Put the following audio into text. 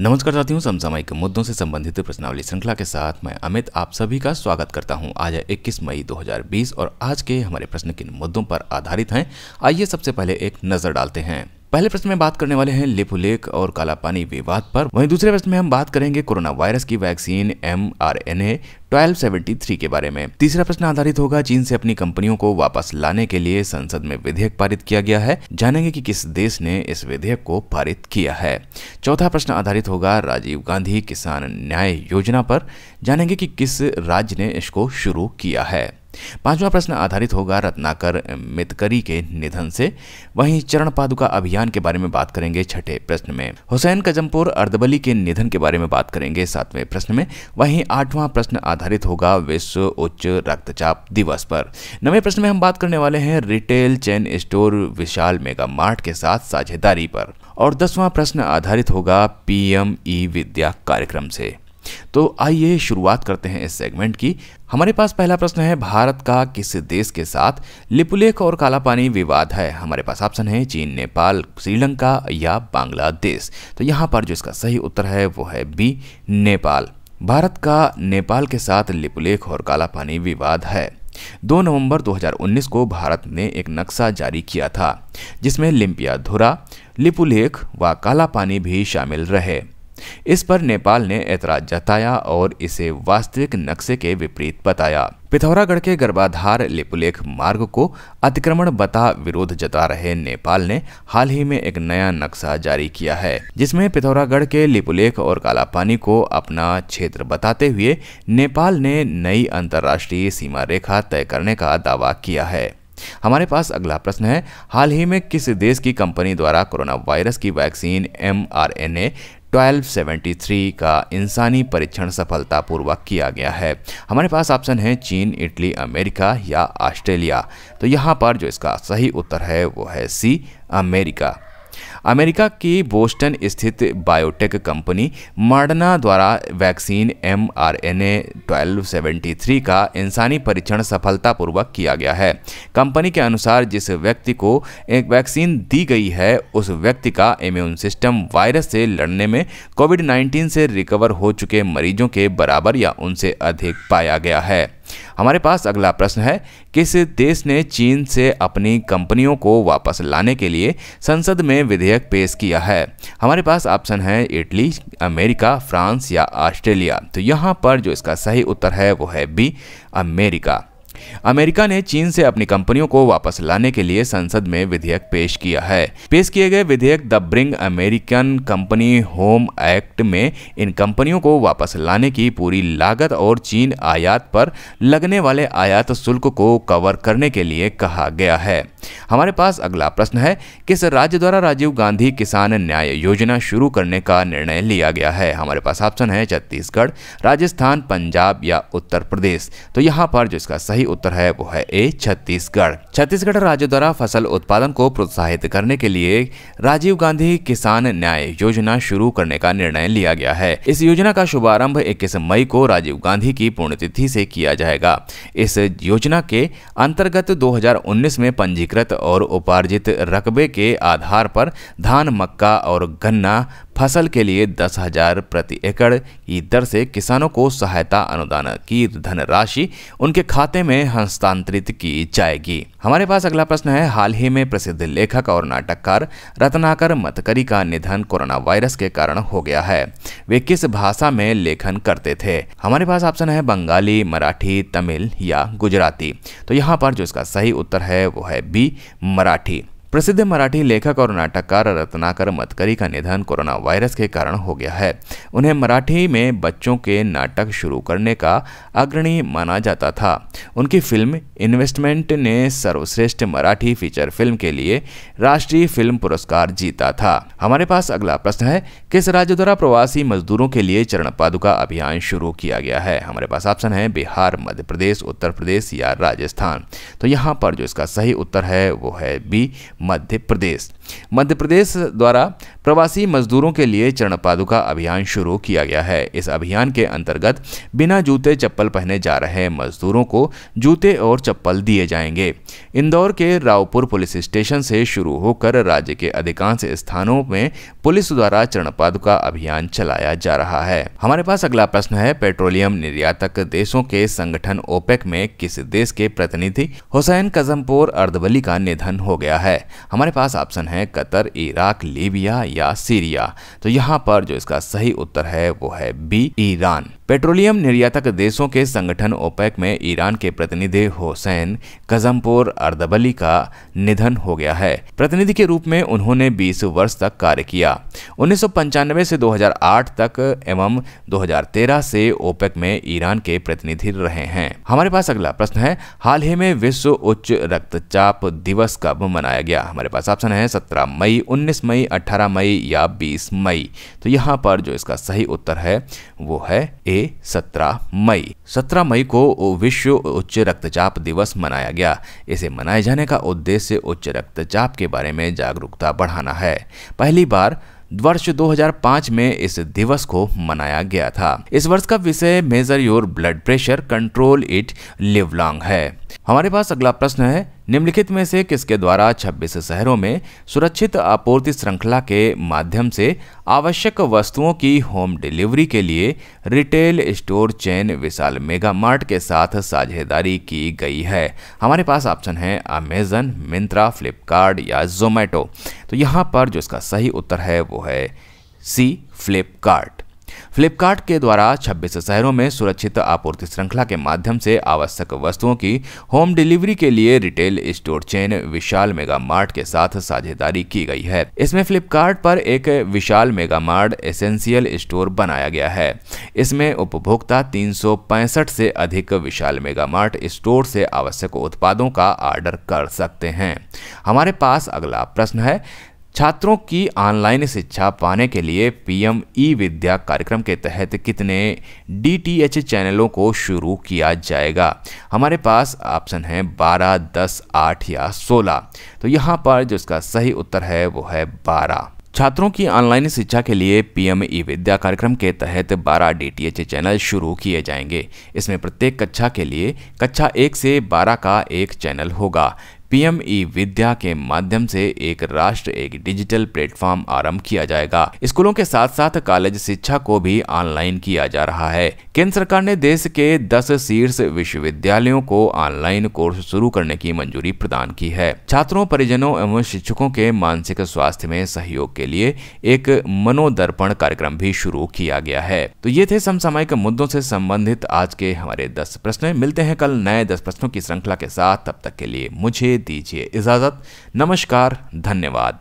नमस्कार साथियों समसामयिक मुद्दों से संबंधित प्रश्नावली श्रृंखला के साथ मैं अमित आप सभी का स्वागत करता हूं आज है 21 मई 2020 और आज के हमारे प्रश्न किन मुद्दों पर आधारित हैं आइए सबसे पहले एक नज़र डालते हैं पहले प्रश्न में बात करने वाले हैं लिपुलेख और काला पानी विवाद पर वहीं दूसरे प्रश्न में हम बात करेंगे कोरोना वायरस की vaccine M R N A 1273 के बारे में तीसरा प्रश्न आधारित होगा चीन से अपनी कंपनियों को वापस लाने के लिए संसद में विधेयक पारित किया गया है जानेंगे कि किस देश ने इस विधेयक को पारित किया है चौथा प्रश्न आधारित होगा राजीव गांधी किसान न्याय योजना पर जानेंगे कि किस राज्य ने इसको शुरू किया है पांचवा प्रश्न आधारित होगा रत्नाकर मितकरी के निधन से वहीं चरण पादुका अभियान के बारे में बात करेंगे छठे प्रश्न में हुसैन कजमपुर अर्दबली के निधन के बारे में बात करेंगे सातवें प्रश्न में वहीं आठवां प्रश्न आधारित होगा विश्व उच्च रक्तचाप दिवस पर नवे प्रश्न में हम बात करने वाले हैं retail chain store Vishal Mega Mart के साथ साझेदारी पर और दसवां प्रश्न आधारित होगा पीएम ई विद्या कार्यक्रम से तो आइए शुरुआत करते हैं इस सेगमेंट की हमारे पास पहला प्रश्न है भारत का किस देश के साथ लिपुलेख और कालापानी विवाद है हमारे पास ऑप्शन है चीन नेपाल श्रीलंका या बांग्लादेश तो यहाँ पर जो इसका सही उत्तर है वो है बी नेपाल भारत का नेपाल के साथ लिपुलेख और कालापानी विवाद है 2 नवंबर 2019 को भारत ने एक नक्शा जारी किया था जिसमें लिम्पिया धुरा लिपुलेख व कालापानी भी शामिल रहे इस पर नेपाल ने ऐतराज जताया और इसे वास्तविक नक्शे के विपरीत बताया पिथौरागढ़ के गर्भाधार लिपुलेख मार्ग को अतिक्रमण बता विरोध जता रहे नेपाल ने हाल ही में एक नया नक्शा जारी किया है जिसमें पिथौरागढ़ के लिपुलेख और कालापानी को अपना क्षेत्र बताते हुए नेपाल ने नई अंतर्राष्ट्रीय सीमा रेखा तय करने का दावा किया है हमारे पास अगला प्रश्न है हाल ही में किस देश की कंपनी द्वारा कोरोना वायरस की वैक्सीन एम 1273 का इंसानी परीक्षण सफलतापूर्वक किया गया है हमारे पास ऑप्शन है चीन इटली अमेरिका या ऑस्ट्रेलिया तो यहाँ पर जो इसका सही उत्तर है वो है सी अमेरिका अमेरिका की बोस्टन स्थित बायोटेक कंपनी मार्डना द्वारा vaccine M R N A का इंसानी परीक्षण सफलतापूर्वक किया गया है कंपनी के अनुसार जिस व्यक्ति को एक वैक्सीन दी गई है उस व्यक्ति का इम्यून सिस्टम वायरस से लड़ने में कोविड 19 से रिकवर हो चुके मरीजों के बराबर या उनसे अधिक पाया गया है हमारे पास अगला प्रश्न है किस देश ने चीन से अपनी कंपनियों को वापस लाने के लिए संसद में विधेयक पेश किया है हमारे पास ऑप्शन है इटली अमेरिका फ्रांस या ऑस्ट्रेलिया तो यहाँ पर जो इसका सही उत्तर है वो है बी अमेरिका अमेरिका ने चीन से अपनी कंपनियों को वापस लाने के लिए संसद में विधेयक पेश किया है पेश किए गए विधेयक the Bring American Company Home Act में इन कंपनियों को वापस लाने की पूरी लागत और चीन आयात पर लगने वाले आयात शुल्क को कवर करने के लिए कहा गया है हमारे पास अगला प्रश्न है किस राज्य द्वारा राजीव गांधी किसान न्याय योजना शुरू करने का निर्णय लिया गया है हमारे पास ऑप्शन है छत्तीसगढ़ राजस्थान पंजाब या उत्तर प्रदेश तो यहाँ पर जो इसका सही सही उत्तर है वो है ए छत्तीसगढ़ छत्तीसगढ़ राज्य द्वारा फसल उत्पादन को प्रोत्साहित करने के लिए राजीव गांधी किसान न्याय योजना शुरू करने का निर्णय लिया गया है इस योजना का शुभारंभ 21 मई को राजीव गांधी की पुण्यतिथि से किया जाएगा इस योजना के अंतर्गत 2019 में पंजीकृत और उपार्जित रकबे के आधार पर धान मक्का और गन्ना फसल के लिए दस हजार प्रति एकड़ की दर से किसानों को सहायता अनुदान की धनराशि उनके खाते में हस्तांतरित की जाएगी हमारे पास अगला प्रश्न है हाल ही में प्रसिद्ध लेखक और नाटककार रत्नाकर मतकरी का निधन कोरोना वायरस के कारण हो गया है वे किस भाषा में लेखन करते थे हमारे पास ऑप्शन है बंगाली मराठी तमिल या गुजराती तो यहाँ पर जो इसका सही उत्तर है वो है बी मराठी प्रसिद्ध मराठी लेखक और नाटककार रत्नाकर मतकरी का निधन कोरोना वायरस के कारण हो गया है उन्हें मराठी में बच्चों के नाटक शुरू करने का अग्रणी माना जाता था उनकी फिल्म इन्वेस्टमेंट ने सर्वश्रेष्ठ मराठी फीचर फिल्म के लिए राष्ट्रीय फिल्म पुरस्कार जीता था हमारे पास अगला प्रश्न है किस राज्य द्वारा प्रवासी मजदूरों के लिए चरण पादुका अभियान शुरू किया गया है हमारे पास ऑप्शन है बिहार मध्य प्रदेश उत्तर प्रदेश या राजस्थान तो यहाँ पर जो इसका सही उत्तर है वो है बी मध्य प्रदेश मध्य प्रदेश द्वारा प्रवासी मजदूरों के लिए चरण पादुका अभियान शुरू किया गया है इस अभियान के अंतर्गत बिना जूते चप्पल पहने जा रहे मजदूरों को जूते और चप्पल दिए जाएंगे इंदौर के रावपुर पुलिस स्टेशन से शुरू होकर राज्य के अधिकांश स्थानों में पुलिस द्वारा चरण पादुका अभियान चलाया जा रहा है हमारे पास अगला प्रश्न है पेट्रोलियम निर्यातक देशों के संगठन ओपेक में किस देश के प्रतिनिधि हुसैन कजमपुर अर्धबली का निधन हो गया है हमारे पास ऑप्शन है हैं कतर इराक लीबिया या सीरिया तो यहाँ पर जो इसका सही उत्तर है वो है बी ईरान पेट्रोलियम निर्यातक देशों के संगठन ओपेक में ईरान के प्रतिनिधि होसैन कजमपुर अर्दबली का निधन हो गया है प्रतिनिधि के रूप में उन्होंने 20 वर्ष तक कार्य किया उन्नीस से 2008 तक एवं 2013 से ओपेक में ईरान के प्रतिनिधि रहे हैं हमारे पास अगला प्रश्न है हाल ही में विश्व उच्च रक्तचाप दिवस कब मनाया गया हमारे पास ऑप्शन है सत्रह मई उन्नीस मई अठारह मई या बीस मई तो यहाँ पर जो इसका सही उत्तर है वो है ए थे 17 मई 17 मई को विश्व उच्च रक्तचाप दिवस मनाया गया इसे मनाए जाने का उद्देश्य उच्च रक्तचाप के बारे में जागरूकता बढ़ाना है पहली बार वर्ष 2005 में इस दिवस को मनाया गया था इस वर्ष का विषय measure your blood pressure control it live long है हमारे पास अगला प्रश्न है निम्नलिखित में से किसके द्वारा 26 शहरों में सुरक्षित आपूर्ति श्रृंखला के माध्यम से आवश्यक वस्तुओं की होम डिलीवरी के लिए retail store chain Vishal Mega Mart के साथ साझेदारी की गई है हमारे पास ऑप्शन है अमेजन मिंत्रा फ्लिपकार्ट या जोमेटो तो यहाँ पर जो इसका सही उत्तर है वो है सी फ्लिपकार्ट फ्लिपकार्ट के द्वारा 26 शहरों में सुरक्षित आपूर्ति श्रृंखला के माध्यम से आवश्यक वस्तुओं की होम डिलीवरी के लिए retail store chain Vishal Mega Mart के साथ साझेदारी की गई है इसमें फ्लिपकार्ट पर एक Vishal Mega Mart essential store बनाया गया है इसमें उपभोक्ता तीन से अधिक विशाल मेगा मार्ट स्टोर से आवश्यक उत्पादों का ऑर्डर कर सकते हैं हमारे पास अगला प्रश्न है छात्रों की ऑनलाइन शिक्षा पाने के लिए पीएम ई विद्या कार्यक्रम के तहत कितने डीटीएच चैनलों को शुरू किया जाएगा हमारे पास ऑप्शन है 12, 10, 8 या 16 तो यहाँ पर जो इसका सही उत्तर है वो है 12 छात्रों की ऑनलाइन शिक्षा के लिए पीएम ई विद्या कार्यक्रम के तहत 12 डीटीएच चैनल शुरू किए जाएंगे इसमें प्रत्येक कक्षा के लिए कक्षा एक से 12 का एक चैनल होगा पीएम ई विद्या के माध्यम से एक राष्ट्र एक डिजिटल प्लेटफॉर्म आरंभ किया जाएगा स्कूलों के साथ साथ कॉलेज शिक्षा को भी ऑनलाइन किया जा रहा है केंद्र सरकार ने देश के 10 शीर्ष विश्वविद्यालयों को ऑनलाइन कोर्स शुरू करने की मंजूरी प्रदान की है छात्रों परिजनों एवं शिक्षकों के मानसिक स्वास्थ्य में सहयोग के लिए एक मनोदर्पण कार्यक्रम भी शुरू किया गया है तो ये थे समसामयिक मुद्दों से संबंधित आज के हमारे दस प्रश्न मिलते हैं कल नए दस प्रश्नों की श्रृंखला के साथ तब तक के लिए मुझे दीजिए इजाज़त नमस्कार धन्यवाद